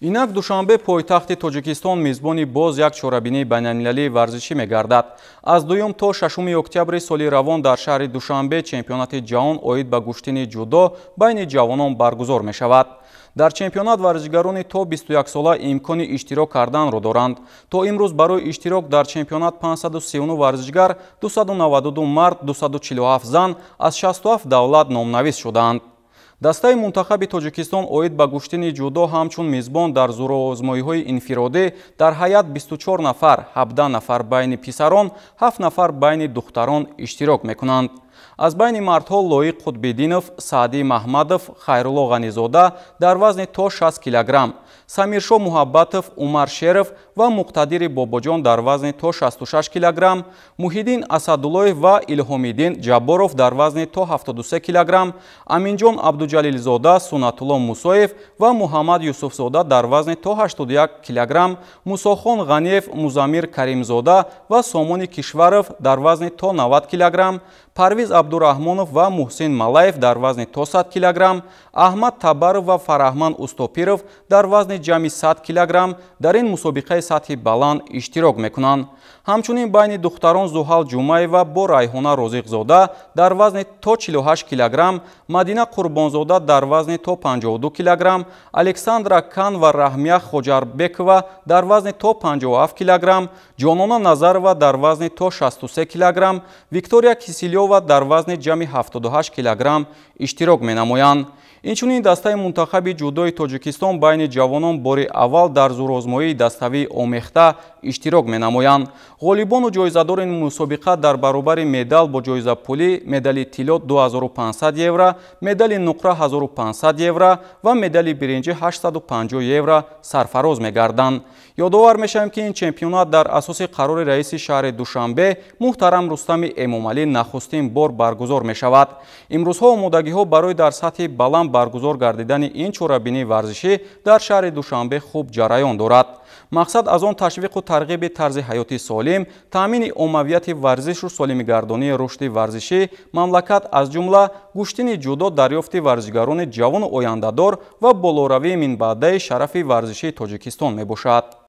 инак душанбе пойтахти тоҷикистон мизбони боз як чорабинии байналмилалии варзишӣ мегардад аз дуюм то шашуи октябри соли равон дар шаҳри душанбе чемпионати ҷаҳон оид ба гӯштини ҷудо байни ҷавонон баргузор мешавад дар чемпионат варзишгарони то бистуяксола имкони иштирок карданро доранд то имрӯз барои иштирок дар чемпионат 539 варзишгар 292 мард 247 зан аз 67 давлат номнавис шудаанд дастаи мунтахаби тоҷикистон оид ба гӯштини ҷудо ҳамчун мизбон дар зурувозмоиҳои инфиродӣ дар ҳайат 24 нафар 17 нафар байни писарон 7 нафар байни духтарон иштирок мекунанд аз байни мардҳо лоиқ қутбиддинов саъди маҳмадов хайрулло ғанизода дар вазни то 6 килограмм самиршо муҳаббатов умар шеров ва муқтадири бобоҷон дар вазни то 66 килограмм муҳиддин асадуллоев ва илҳомиддин ҷаборов дар вазни то 73 килограмм аминҷон абду абдуҷалилзода сунатулло мусоев ва муҳаммад юсуфзода дар вазни то 81 килограмм мусохон ғаниев музамир каримзода ва сомони кишваров дар вазни то 90 килограмм парвиз абдурахмонов ва муҳсин малаев дар вазни то 100 килограмм аҳмад табаров ва фараҳман устопиров дар вазни ҷамъи 100 килограмм дар ин мусобиқаи сатҳи баланд иштирок мекунанд ҳамчунин байни духтарон зуҳал ҷумаева бо райҳона розиғзода дар вазни то 48 килограмм мадина қурбонзода дар вазни то 52 килограмм александра кан ва раҳмия хоҷарбекова дар вазни то 57 килограмм ҷонона назарова дар вазни то 63 килограмм виктория кисилё баробар дар вазни ҷами 78 килограмм иштирок менамоянд инчунин дастаи мунтахаби ҷудои тоҷикистон байни ҷавонон бори аввал дар зурозмоии даставии омехта иштирок менамоянд ғолибону ҷоизадорин мусобиқа дар баробари медал бо ҷоизапулӣ медали тилло 2500 евра медали нуқра 1500 евра ва медали биринҷи 850 евра сарфароз мегарданд ёдовар мешавем ки ин чемпионат дар асоси қарори раиси шаҳри душанбе муҳтарам рустами эмомалӣ нахустин бор баргузор мешавад имрӯзҳо омодагиҳо барои дар сатҳи баланд баргузор гардидани ин чорабинии варзишӣ дар шаҳри душанбе хуб ҷараён дорад мақсад аз он ташвиқу тарғиби тарзи ҳаёти солим таъмини оммавияти варзишу солимигардонии рушди варзишӣ мамлакат аз ҷумла гӯштини ҷудо дарёфти варзишгарони ҷавону ояндадор ва болоравии минбаъдаи шарафи варзишии тоҷикистон мебошад